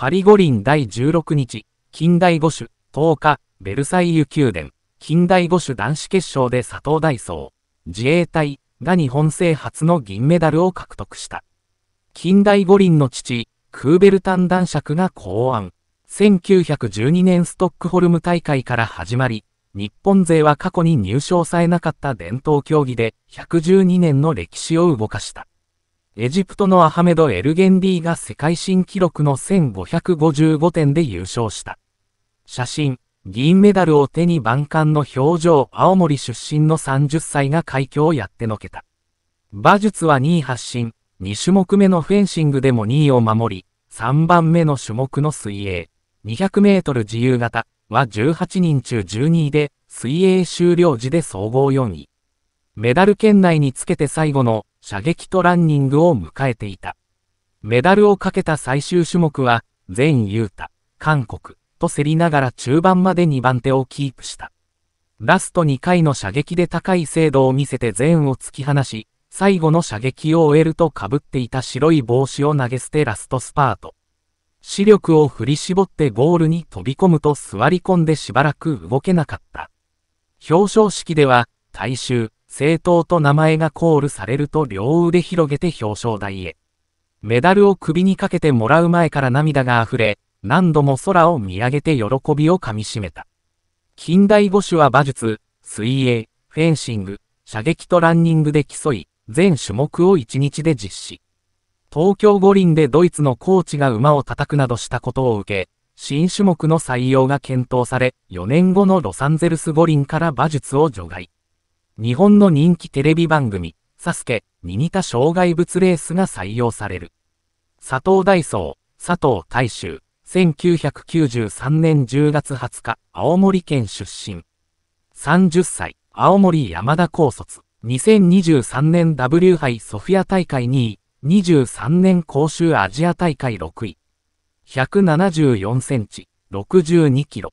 パリ五輪第16日、近代五種、10日、ベルサイユ宮殿、近代五種男子決勝で佐藤大層、自衛隊が日本製初の銀メダルを獲得した。近代五輪の父、クーベルタン男爵が考案。1912年ストックホルム大会から始まり、日本勢は過去に入賞されなかった伝統競技で112年の歴史を動かした。エジプトのアハメド・エルゲンディが世界新記録の1555点で優勝した。写真、銀メダルを手に万感の表情、青森出身の30歳が快挙をやってのけた。馬術は2位発進、2種目目のフェンシングでも2位を守り、3番目の種目の水泳、200メートル自由形は18人中12位で、水泳終了時で総合4位。メダル圏内につけて最後の射撃とランニングを迎えていた。メダルをかけた最終種目は、全雄太、韓国、と競りながら中盤まで2番手をキープした。ラスト2回の射撃で高い精度を見せて全を突き放し、最後の射撃を終えると被っていた白い帽子を投げ捨てラストスパート。視力を振り絞ってゴールに飛び込むと座り込んでしばらく動けなかった。表彰式では、大衆、政党と名前がコールされると両腕広げて表彰台へ。メダルを首にかけてもらう前から涙が溢れ、何度も空を見上げて喜びをかみしめた。近代五種は馬術、水泳、フェンシング、射撃とランニングで競い、全種目を1日で実施。東京五輪でドイツのコーチが馬を叩くなどしたことを受け、新種目の採用が検討され、4年後のロサンゼルス五輪から馬術を除外。日本の人気テレビ番組、サスケに似た障害物レースが採用される。佐藤大僧、佐藤大衆、1993年10月20日、青森県出身。30歳、青森山田高卒。2023年 W 杯ソフィア大会2位、23年甲州アジア大会6位。174センチ、62キロ。